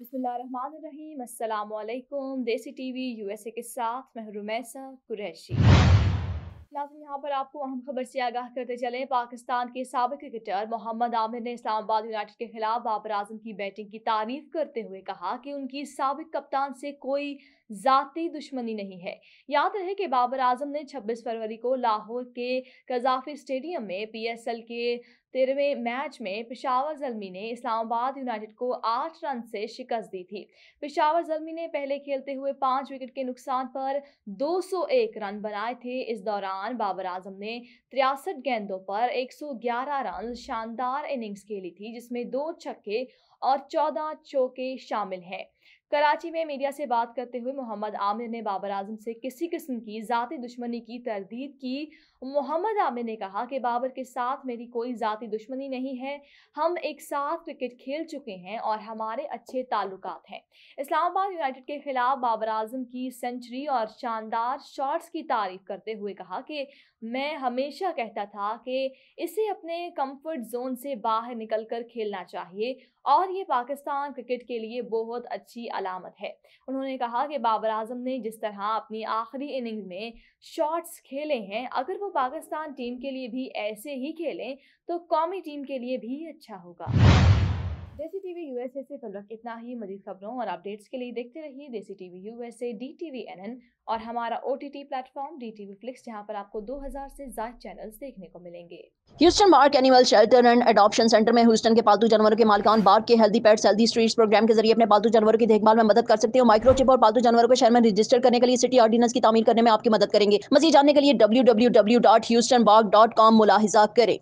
बिस्मिल्लाहिर्रहमानिर्रहीम अस्सलाम देसी टीवी यूएसए के साथ रुमैसा कुरैशी नाजिम यहाँ पर आपको अहम खबर से आगाह करते चले पाकिस्तान के सबक क्रिकेटर मोहम्मद आमिर ने इस्लामाबाद यूनाइटेड के खिलाफ बाबर आजम की बैटिंग की तारीफ करते हुए कहा कि उनकी सबक कप्तान से कोई ज़ाती दुश्मनी नहीं है याद रहे कि बाबर आजम ने 26 फरवरी को लाहौर के कजाफी स्टेडियम में पीएसएल के तेरहवें मैच में पिशावर जलमी ने इस्लामाबाद यूनाइटेड को आठ रन से शिकस्त दी थी पिशावर जलमी ने पहले खेलते हुए पाँच विकेट के नुकसान पर 201 रन बनाए थे इस दौरान कप्तान बाबर आजम ने तिरसठ गेंदों पर 111 रन शानदार इनिंग्स खेली थी जिसमें दो छक्के और 14 चौके शामिल हैं कराची में मीडिया से बात करते हुए मोहम्मद आमिर ने बाबर आजम से किसी किस्म की ज़ाती दुश्मनी की तरदीद की मोहम्मद आमिर ने कहा कि बाबर के साथ मेरी कोई जाति दुश्मनी नहीं है हम एक साथ क्रिकेट खेल चुके हैं और हमारे अच्छे ताल्लुक हैं इस्लामाबाद यूनाइटेड के खिलाफ बाबर आजम की सेंचुरी और शानदार शॉट्स की तारीफ करते हुए कहा कि मैं हमेशा कहता था कि इसे अपने कम्फर्ट जोन से बाहर निकल खेलना चाहिए और ये पाकिस्तान क्रिकेट के लिए बहुत अच्छी अच्छी अलामत है उन्होंने कहा कि बाबर आजम ने जिस तरह अपनी आखिरी इनिंग्स में शॉट्स खेले हैं अगर वो पाकिस्तान टीम के लिए भी ऐसे ही खेलें तो कौमी टीम के लिए भी अच्छा होगा देसी टीवी यूएसए से फिलवक्त इतना ही मजीद खबरों और अपडेट्स के लिए देखते रहिए Desi TV USA D TV N और हमारा O T T platform D TV Flix जहाँ पर आपको 2000 से ज्यादा चैनल्स देखने को मिलेंगे Houston BARC animal shelter and adoption centre में ह्यूस्टन के पालतू जानवरों के मालिकान बार्क के healthy pets healthy streets programme के जरिए अपने पालतू जानवरों की देखभाल में मदद कर सकते हो माइक्रोचिप और पालतू जानवरों को शहर में रजिस्टर करने के लिए सिटी ऑर्डिनेंस की तमीर करने में आपकी मदद करेंगे मजीद जानने के लिए W W W dot Houston BARC dot com मुलाहिजा करें